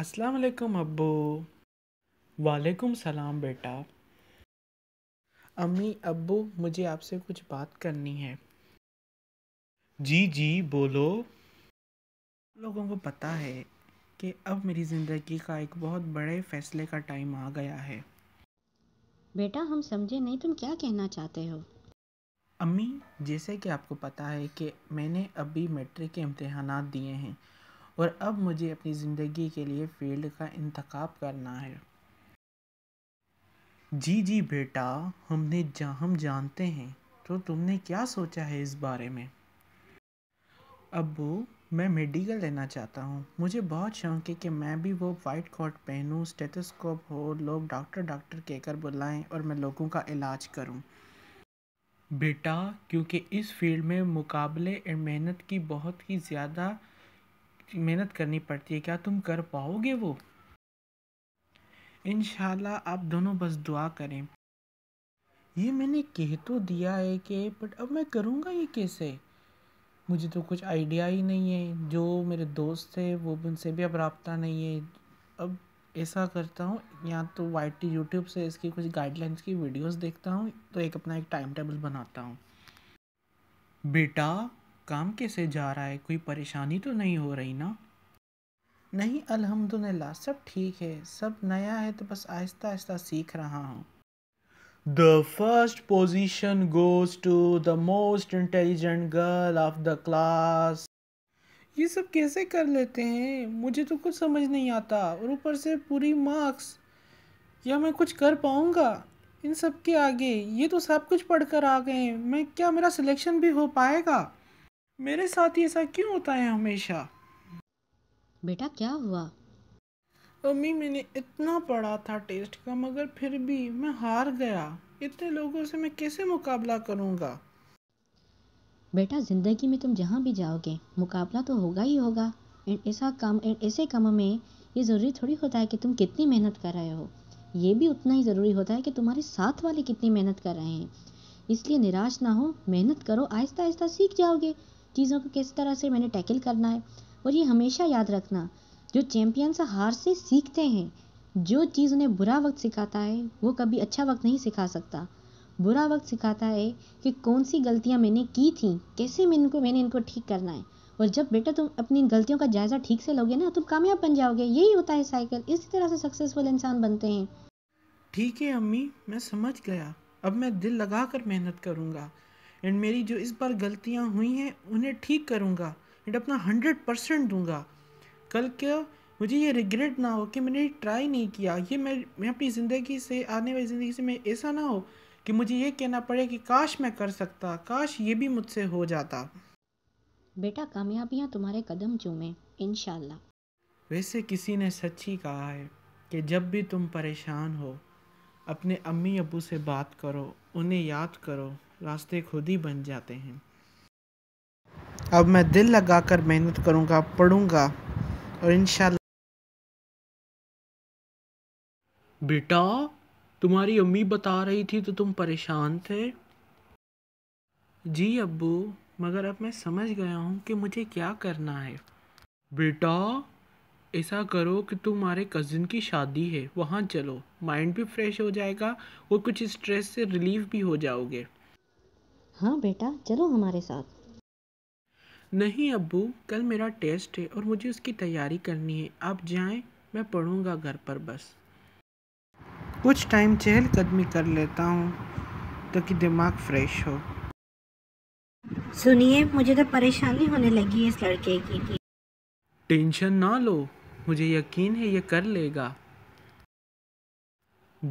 अस्सलाम वालेकुम अब्बू वालेकुम सलाम बेटा अम्मी अब्बू मुझे आपसे कुछ बात करनी है जी जी बोलो लोगों को पता है कि अब मेरी ज़िंदगी का एक बहुत बड़े फ़ैसले का टाइम आ गया है बेटा हम समझे नहीं तुम क्या कहना चाहते हो अम्मी जैसे कि आपको पता है कि मैंने अभी मैट्रिक के इम्तहान दिए हैं और अब मुझे अपनी ज़िंदगी के लिए फील्ड का इंतखब करना है जी जी बेटा हमने जा हम जानते हैं तो तुमने क्या सोचा है इस बारे में अबू मैं मेडिकल लेना चाहता हूँ मुझे बहुत शौक है कि मैं भी वो वाइट कोट पहनूँ स्टेथोस्कोप हो लोग डॉक्टर डॉक्टर कहकर बुलाएं और मैं लोगों का इलाज करूँ बेटा क्योंकि इस फील्ड में मुकाबले और मेहनत की बहुत ही ज़्यादा मेहनत करनी पड़ती है क्या तुम कर पाओगे वो इन आप दोनों बस दुआ करें ये मैंने कह तो दिया है कि बट अब मैं करूँगा ये कैसे मुझे तो कुछ आइडिया ही नहीं है जो मेरे दोस्त थे वो उनसे भी अब रबता नहीं है अब ऐसा करता हूँ या तो टी यूट्यूब से इसकी कुछ गाइडलाइंस की वीडियोस देखता हूँ तो एक अपना एक टाइम टेबल बनाता हूँ बेटा काम कैसे जा रहा है कोई परेशानी तो नहीं हो रही ना नहीं अल्हम्दुलिल्लाह सब ठीक है सब नया है तो बस आहिस्ता आहिस्ता सीख रहा हूँ the first position goes to the most intelligent girl of the class ये सब कैसे कर लेते हैं मुझे तो कुछ समझ नहीं आता और ऊपर से पूरी मार्क्स या मैं कुछ कर पाऊँगा इन सब के आगे ये तो सब कुछ पढ़ कर आ गए मैं क्या मेरा सिलेक्शन भी हो पाएगा मेरे साथ ही ऐसा क्यों होता है हमेशा बेटा क्या हुआ अम्मी मैंने इतना पढ़ा था टेस्ट का मगर फिर भी मैं हार गया इतने लोगों से मैं कैसे मुकाबला करूंगा बेटा ज़िंदगी में तुम जहाँ भी जाओगे मुकाबला तो होगा ही होगा एंड ऐसा काम एंड ऐसे काम में ये ज़रूरी थोड़ी होता है कि तुम कितनी मेहनत कर रहे हो ये भी उतना ही ज़रूरी होता है कि तुम्हारे साथ वाले कितनी मेहनत कर रहे हैं इसलिए निराश ना हो मेहनत करो आहिस्ता आहिस्ता सीख जाओगे चीज़ों को किस तरह से मैंने टैकल करना है और ये हमेशा याद रखना जो चैम्पियंस हार से सीखते हैं जो चीज़ उन्हें बुरा वक्त सिखाता है वो कभी अच्छा वक्त नहीं सिखा सकता बुरा वक्त सिखाता है कि कौन सी गलतियाँ मैंने की थी कैसे मैं इनको मैंने इनको ठीक करना है और जब बेटा तुम अपनी गलतियों का जायज़ा ठीक से लोगे ना तुम कामयाब बन जाओगे यही होता है साइकिल इसी तरह से सक्सेसफुल इंसान बनते हैं ठीक है अम्मी मैं समझ गया अब मैं दिल लगा कर मेहनत करूँगा एंड मेरी जो इस बार गलतियाँ हुई हैं उन्हें ठीक करूँगा एंड अपना हंड्रेड परसेंट दूँगा कल क्या मुझे ये रिग्रेट ना हो कि मैंने ट्राई नहीं किया ये मैं मैं अपनी ज़िंदगी से आने वाली ज़िंदगी से मैं ऐसा ना हो कि मुझे ये कहना पड़े कि काश मैं कर सकता काश ये भी मुझसे हो जाता बेटा कामयाबियाँ तुम्हारे कदम चूमें इन वैसे किसी ने सच ही कहा है कि जब भी तुम परेशान हो अपने अम्मी अबू से बात करो उन्हें याद करो रास्ते खुद ही बन जाते हैं अब मैं दिल लगाकर मेहनत करूँगा पढ़ूँगा और इन बेटा तुम्हारी अम्मी बता रही थी तो तुम परेशान थे जी अब्बू मगर अब मैं समझ गया हूँ कि मुझे क्या करना है बेटा ऐसा करो कि तुम्हारे कज़न की शादी है वहाँ चलो माइंड भी फ्रेश हो जाएगा और कुछ स्ट्रेस से रिलीफ भी हो जाओगे हाँ बेटा चलो हमारे साथ नहीं अबू कल मेरा टेस्ट है और मुझे उसकी तैयारी करनी है आप जाएं मैं पढ़ूंगा घर पर बस कुछ टाइम चहलकदमी कर लेता हूँ तो दिमाग फ्रेश हो सुनिए मुझे तो परेशानी होने लगी है इस लड़के की टेंशन ना लो मुझे यकीन है ये कर लेगा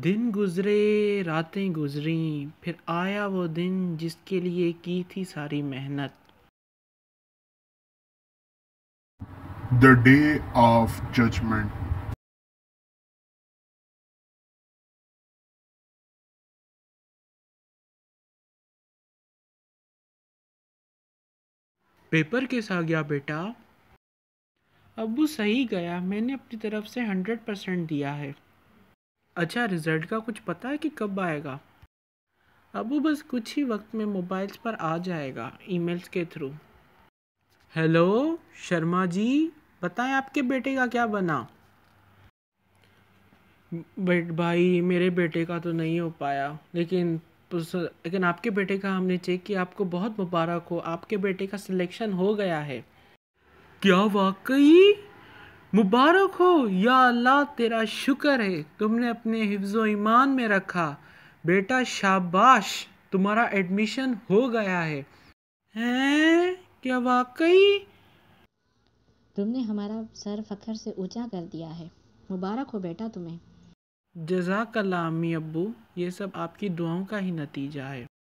दिन गुज़रे रातें गुज़री फिर आया वो दिन जिसके लिए की थी सारी मेहनत the day of judgement paper कैसा गया बेटा अबू सही गया मैंने अपनी तरफ से हंड्रेड परसेंट दिया है अच्छा रिज़ल्ट का कुछ पता है कि कब आएगा अब वो बस कुछ ही वक्त में मोबाइल्स पर आ जाएगा ईमेल्स के थ्रू हेलो शर्मा जी बताएं आपके बेटे का क्या बना बट भाई मेरे बेटे का तो नहीं हो पाया लेकिन लेकिन आपके बेटे का हमने चेक किया आपको बहुत मुबारक हो आपके बेटे का सिलेक्शन हो गया है क्या वाकई मुबारक हो या अल्लाह तेरा शुक्र है तुमने अपने हिफ्ज़ो ईमान में रखा बेटा शाबाश तुम्हारा एडमिशन हो गया है हैं क्या वाकई तुमने हमारा सर फखर से ऊंचा कर दिया है मुबारक हो बेटा तुम्हें जजाक अम्मी अब्बू ये सब आपकी दुआओं का ही नतीजा है